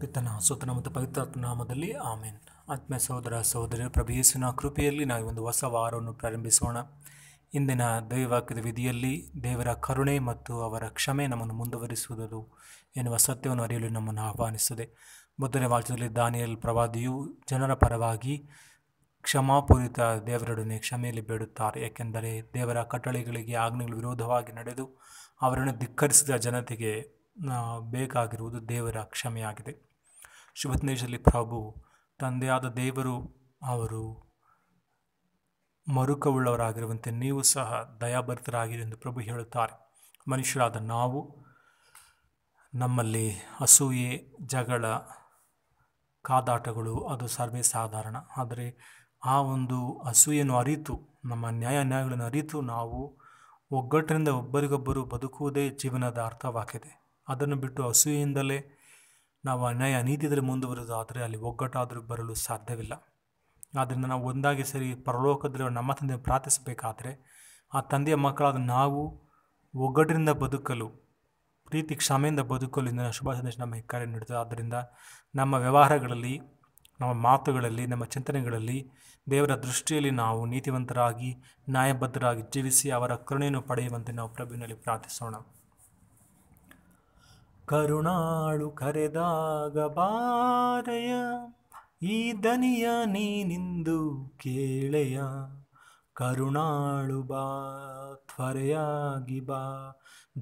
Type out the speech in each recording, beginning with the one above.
ಪಿತನ ಸುತನ ಮತ್ತು ಪವಿತ್ರಾತ್ಮ ನಾಮದಲ್ಲಿ ಆಮೇನ್ ಆತ್ಮ ಸಹೋದರ ಸಹೋದರಿ ಪ್ರಭೇಸಿನ ಕೃಪೆಯಲ್ಲಿ ನಾವು ಒಂದು ಹೊಸ ವಾರವನ್ನು ಪ್ರಾರಂಭಿಸೋಣ ಇಂದಿನ ದೈವಾಕ್ಯದ ವಿಧಿಯಲ್ಲಿ ದೇವರ ಕರುಣೆ ಮತ್ತು ಅವರ ಕ್ಷಮೆ ನಮ್ಮನ್ನು ಮುಂದುವರಿಸುವುದು ಎನ್ನುವ ಸತ್ಯವನ್ನು ಅರಿಯಲು ನಮ್ಮನ್ನು ಆಹ್ವಾನಿಸುತ್ತದೆ ಮೊದಲನೇ ವಾಕ್ಯದಲ್ಲಿ ದಾನಿಯಲ್ ಪ್ರವಾದಿಯು ಜನರ ಪರವಾಗಿ ಕ್ಷಮಾಪೂರಿತ ದೇವರೊಡನೆ ಕ್ಷಮೆಯಲ್ಲಿ ಬೇಡುತ್ತಾರೆ ಏಕೆಂದರೆ ದೇವರ ಕಟ್ಟಳೆಗಳಿಗೆ ಆಜ್ಞೆಗಳ ವಿರೋಧವಾಗಿ ನಡೆದು ಅವರನ್ನು ಧಿಕ್ಕರಿಸಿದ ಜನತೆಗೆ ಬೇಕಾಗಿರುವುದು ದೇವರ ಕ್ಷಮೆಯಾಗಿದೆ ಶಿವತ್ನೇಶಲಿ ಪ್ರಭು ತಂದೆಯಾದ ದೇವರು ಅವರು ಮರುಕವುಳ್ಳವರಾಗಿರುವಂತೆ ನೀವು ಸಹ ದಯಾಭರಿತರಾಗಿರಿ ಎಂದು ಪ್ರಭು ಹೇಳುತ್ತಾರೆ ಮನುಷ್ಯರಾದ ನಾವು ನಮ್ಮಲ್ಲಿ ಅಸೂಯೆ ಜಗಳ ಕಾದಾಟಗಳು ಅದು ಸರ್ವೇ ಸಾಧಾರಣ ಆದರೆ ಆ ಒಂದು ಅಸೂಯೆಯನ್ನು ಅರಿತು ನಮ್ಮ ನ್ಯಾಯ ನ್ಯಾಯಗಳನ್ನು ಅರಿತು ನಾವು ಒಗ್ಗಟ್ಟಿನಿಂದ ಒಬ್ಬರಿಗೊಬ್ಬರು ಬದುಕುವುದೇ ಜೀವನದ ಅರ್ಥವಾಗಿದೆ ಅದನ್ನು ಬಿಟ್ಟು ಅಸೂಯೆಯಿಂದಲೇ ನಾವು ಅನ್ಯಾಯ ನೀತಿದ್ರೆ ಮುಂದುವರೆದಾದರೆ ಅಲ್ಲಿ ಒಗ್ಗಟ್ಟಾದರೂ ಬರಲು ಸಾಧ್ಯವಿಲ್ಲ ಆದ್ದರಿಂದ ನಾವು ಒಂದಾಗಿ ಸರಿ ಪರಲೋಕದಲ್ಲಿ ನಮ್ಮ ತಂದೆ ಪ್ರಾರ್ಥಿಸಬೇಕಾದರೆ ಆ ತಂದೆಯ ಮಕ್ಕಳಾದ ನಾವು ಒಗ್ಗಟ್ಟಿನಿಂದ ಬದುಕಲು ಪ್ರೀತಿ ಕ್ಷಮೆಯಿಂದ ಬದುಕಲು ಇಂದಿನ ಶುಭ ಸಂದೇಶ ನಮಗೆ ಕರೆ ನೀಡುತ್ತದೆ ಆದ್ದರಿಂದ ನಮ್ಮ ವ್ಯವಹಾರಗಳಲ್ಲಿ ನಮ್ಮ ಮಾತುಗಳಲ್ಲಿ ನಮ್ಮ ಚಿಂತನೆಗಳಲ್ಲಿ ದೇವರ ದೃಷ್ಟಿಯಲ್ಲಿ ನಾವು ನೀತಿವಂತರಾಗಿ ನ್ಯಾಯಬದ್ಧರಾಗಿ ಜೀವಿಸಿ ಅವರ ಕರುಣೆಯನ್ನು ಪಡೆಯುವಂತೆ ನಾವು ಪ್ರಭುವಿನಲ್ಲಿ ಪ್ರಾರ್ಥಿಸೋಣ ಕರುಣಾಳು ಕರೆದಾಗ ಬಾರಯ ಈ ದನಿಯ ನೀನಿಂದು ಕೇಳೆಯ ಕರುಣಾಳು ಬಾ ತ್ವರೆಯಾಗಿ ಬಾ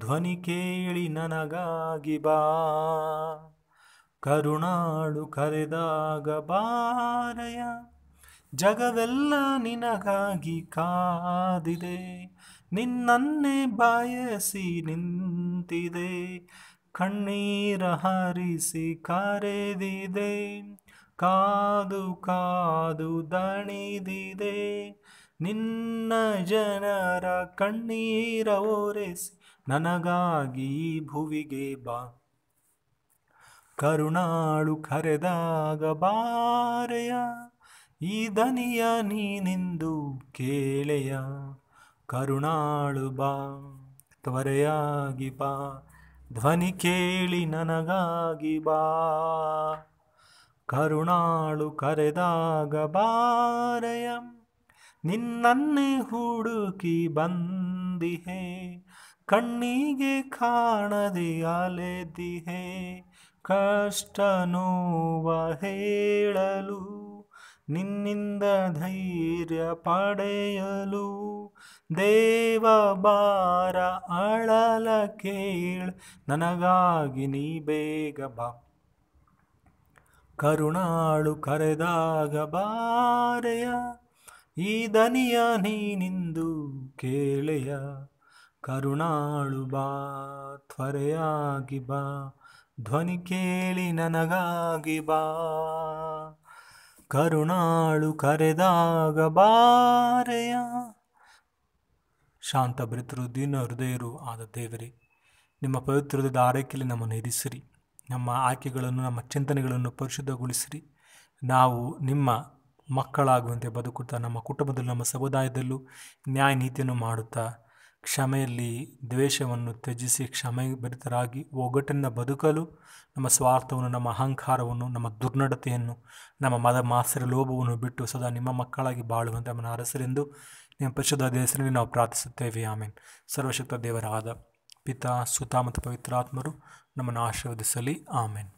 ಧ್ವನಿ ಕೇಳಿ ನನಗಾಗಿ ಬಾ ಕರುಣಾಳು ಕರೆದಾಗ ಬಾರಯ ಜಗವೆಲ್ಲ ನಿನಗಾಗಿ ಕಾದಿದೆ ನಿನ್ನನ್ನೇ ಬಯಸಿ ನಿಂತಿದೆ ಕಣ್ಣೀರ ಹರಿಸಿ ಕರೆದಿದೆ ಕಾದು ಕಾದು ದಣಿದಿದೆ ನಿನ್ನ ಜನರ ಕಣ್ಣೀರ ಓರೆಸಿ ನನಗಾಗಿ ಭುವಿಗೆ ಬಾ ಕರುಣಾಳು ಕರೆದಾಗ ಬಾರೆಯ ಈ ದನಿಯ ನೀನೆಂದು ಕೇಳೆಯ ಕರುಣಾಳು ಬಾ ತ್ವರೆಯಾಗಿ ಬಾ ಧ್ವನಿ ಕೇಳಿ ನನಗಾಗಿ ಬಾ ಕರುಣಾಳು ಕರೆದಾಗ ಬಾರಯ ನಿನ್ನನ್ನೇ ಹುಡುಕಿ ಬಂದಿಹೆ ಕಣ್ಣಿಗೆ ಕಾಣದೆ ಅಲೆದಿಹೆ ಕಷ್ಟ ನೋವ ಹೇಳಲು ನಿನ್ನಿಂದ ಧೈರ್ಯ ಪಡೆಯಲು ದೇವ ಬಾರ ಅಳಲ ಕೇಳ ನನಗಾಗಿ ನೀ ಬೇಗ ಬಾ ಕರುಣಾಳು ಕರೆದಾಗ ಬಾರೆಯ ಈ ದನಿಯ ನೀನಿಂದು ಕೇಳೆಯ ಕರುಣಾಳು ಬಾ ತ್ವರೆಯಾಗಿ ಬಾ ಧ್ವನಿ ಕೇಳಿ ನನಗಾಗಿ ಬಾ ಕರುಣಾಳು ಕರೆದಾಗ ಬಾರೆಯ ಶಾಂತ ಬ್ರಿತರು ದೀನ ಹೃದಯರು ಆದ ದೇವರೇ ನಿಮ್ಮ ಪವಿತ್ರದ ಆರೈಕೆಯಲ್ಲಿ ನಮ್ಮನ್ನು ಇರಿಸಿರಿ ನಮ್ಮ ಆಯ್ಕೆಗಳನ್ನು ನಮ್ಮ ಚಿಂತನೆಗಳನ್ನು ಪರಿಶುದ್ಧಗೊಳಿಸಿರಿ ನಾವು ನಿಮ್ಮ ಮಕ್ಕಳಾಗುವಂತೆ ಬದುಕುತ್ತಾ ನಮ್ಮ ಕುಟುಂಬದಲ್ಲೂ ನಮ್ಮ ಸಮುದಾಯದಲ್ಲೂ ನ್ಯಾಯ ನೀತಿಯನ್ನು ಮಾಡುತ್ತಾ ಕ್ಷಮೆಯಲ್ಲಿ ದ್ವೇಷವನ್ನು ತ್ಯಜಿಸಿ ಭರಿತರಾಗಿ ಒಗ್ಗಟ್ಟನ್ನು ಬದುಕಲು ನಮ್ಮ ಸ್ವಾರ್ಥವನ್ನು ನಮ್ಮ ಅಹಂಕಾರವನ್ನು ನಮ್ಮ ದುರ್ನಡತೆಯನ್ನು ನಮ್ಮ ಮದ ಮಾಸರ ಲೋಭವನ್ನು ಬಿಟ್ಟು ಸದಾ ನಿಮ್ಮ ಮಕ್ಕಳಾಗಿ ಬಾಳುವಂತೆ ನಮ್ಮನ್ನು ಅರಸರೆಂದು ನಿಮ್ಮ ಪರಿಶುದ್ಧ ದೇವರಲ್ಲಿ ನಾವು ಪ್ರಾರ್ಥಿಸುತ್ತೇವೆ ಆಮೇನ್ ಸರ್ವಶಕ್ತ ದೇವರಾದ ಪಿತಾ ಸುತ ಮತ್ತು ಪವಿತ್ರಾತ್ಮರು ನಮ್ಮನ್ನು ಆಶೀರ್ವದಿಸಲಿ ಆಮೇನ್